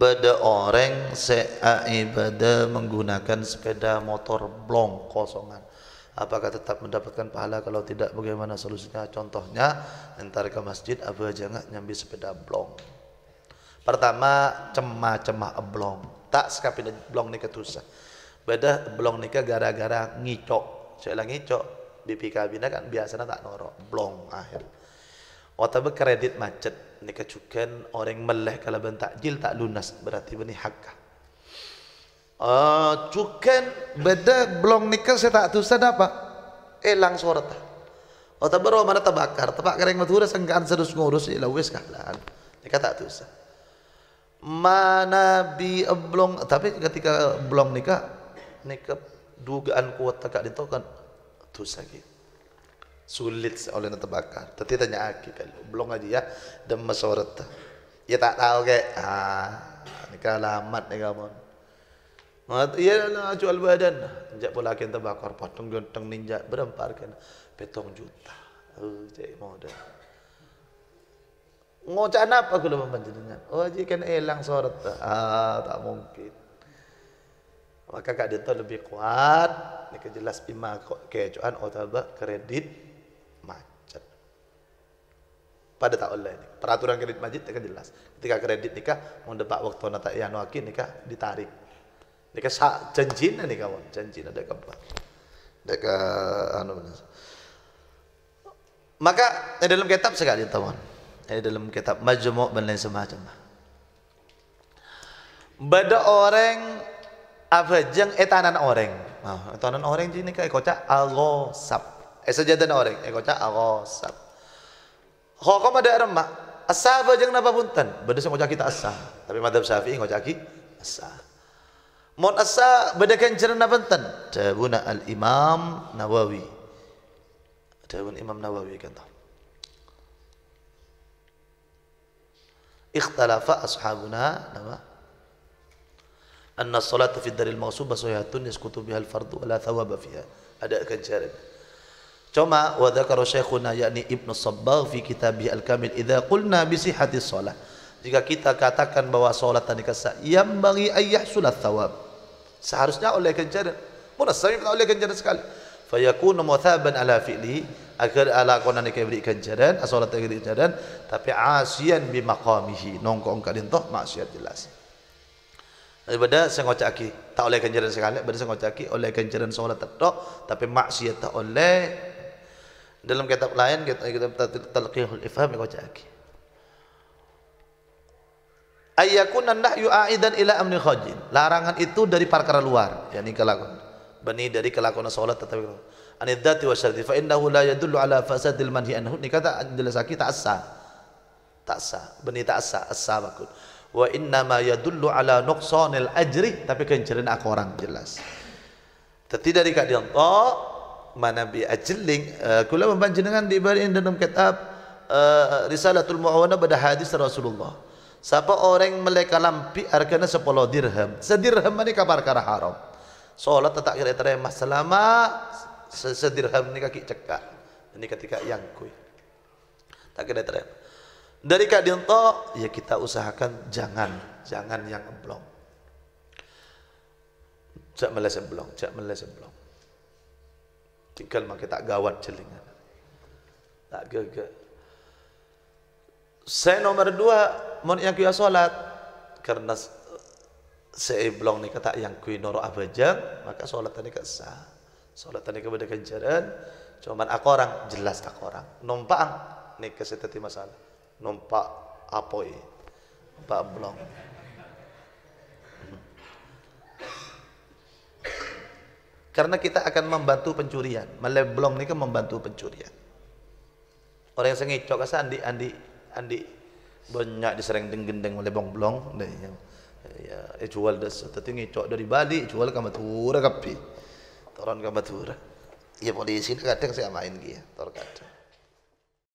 Beda orang seai ibadah menggunakan sepeda motor blong kosongan. Apakah tetap mendapatkan pahala kalau tidak bagaimana solusinya? Contohnya entar ke masjid apa jangan nyambi sepeda blong. Pertama cemah-cemah blong. Tak sekapin blong nikah tusah. Beda blong nikah gara-gara ngicok. Saya ngicok. BPK bina kan biasanya tak norok blong akhir. Wataba kredit macet nikah cukan orang meleh kalau bentakjil tak lunas berarti benih hakka. Uh, beda blong nikah saya tak tusa apa? Elang sorata. Wataba baru mana tebakar tabak kering matura sengkaan serus ngurus ilah ya wes kahlan. Nikah tak tusa. Mana bi blong tapi ketika blong nikah nikah dugaan kuat tak ditokan tusa gitu sulit oleh nanti bakar tapi tanya aki ah, kalau belum aja ya dan masorat ya tak tahu kayak ah ini kalamat kan nih kamu mat iya lah jual badan jak pola kita terbakar, potong gonteng ninja beremparkan petong juta oh cek modal ngocan apa kalau panjenengan oh aja kan elang sorat ah tak mungkin maka kak dia lebih kuat ni jelas bima kecuan otabak kredit macet. Pada tak oleh ini. Peraturan kredit masjid akan jelas. Ketika kredit nikah, mau debak waktu nata yang nuaki nikah ditarik. Nikah sah janjin nih kawan, janjin ada apa Deka anu Maka di dalam kitab sekali kawan. Ini dalam kitab majmu' dan lain semacam. Bada orang apa jeng etanan orang. Nah, etanan orang jadi nikah kocak algosab esajadan orek eh, cak agosap ho ko ada remak asah bajang napa punten beda sing kita asah tapi madhab syafi'i ngocaki asah mon asah beda kenceran napa punten tabuna al imam nawawi tabun imam nawawi kan tah ikhtalafa ashabuna nama أن الصلاة في الدار المغصوبة صحيحة يسقط fardu الفرض ولا ada ganjaran Cuma wa dzakara syekhuna yakni Ibnu Sabbagh fi kitabih Al-Kamil idza qulna bi sihhati shalah. Jika kita katakan bahwa salat tadi kasa yang bagi ayah sulat thawab. Seharusnya oleh ganjaran. Munasabah oleh ganjaran sekali. Fayakunu muthaban ala fi'li agar ala konan iki beri ganjaran, salat iki ganjaran tapi asian bi maqamihi. Nongkong kadin toh maksiat jelas. daripada ngocaki tak oleh ganjaran sekali saya ngocaki oleh ganjaran salat tok tapi maksiat tak oleh dalam kitab lain kita gitu, eh, kitab Talqihul Ifham baca lagi ayyakunan nahyu aidan ila amni khajin larangan itu dari perkara luar yakni kelakuan bani dari kelakuan salat tetapi anidzati wa syarti fa innahu la yadullu ala fasadil manhi anhu ni kata jelas tak kita asa taksa bani sah asa bakun wa inna ma yadullu ala nuqsanil ajri tapi kencerin aku orang jelas tetapi dari kadian manabi ajeling uh, eh, kula panjenengan dibarin dalam kitab uh, Risalatul Muawana pada hadis Rasulullah. Siapa orang meleka lampi harganya 10 dirham. Sedirham ini kabar kara haram. Sholat tetap kira terima selama sedirham ini kaki cekak. Ini ketika yang kui. Tak kira terima. Dari Kak ya kita usahakan jangan, jangan yang emblong. Cak meles emblong, cak meles emblong. Tinggal makai tak gawat jelingan. Tak gegek. Saya nomor dua, mon yang kuya sholat. Karena saya belum nih kata yang kuya noro abajang, maka sholat tadi kesah. Sholat tadi kepada kejaran, cuman aku orang, jelas aku orang. Numpang, nih keseteti masalah. Numpak apoi, numpak belum. Karena kita akan membantu pencurian. Meleblong ini kan membantu pencurian. Orang yang sengicok kasa andi andi andi banyak disereng deng meleblong blong ya, ya, ya jual das tetapi ngicok dari Bali jual ke Madura kapi. Toron ya Madura. Ya polisi kadang saya main dia.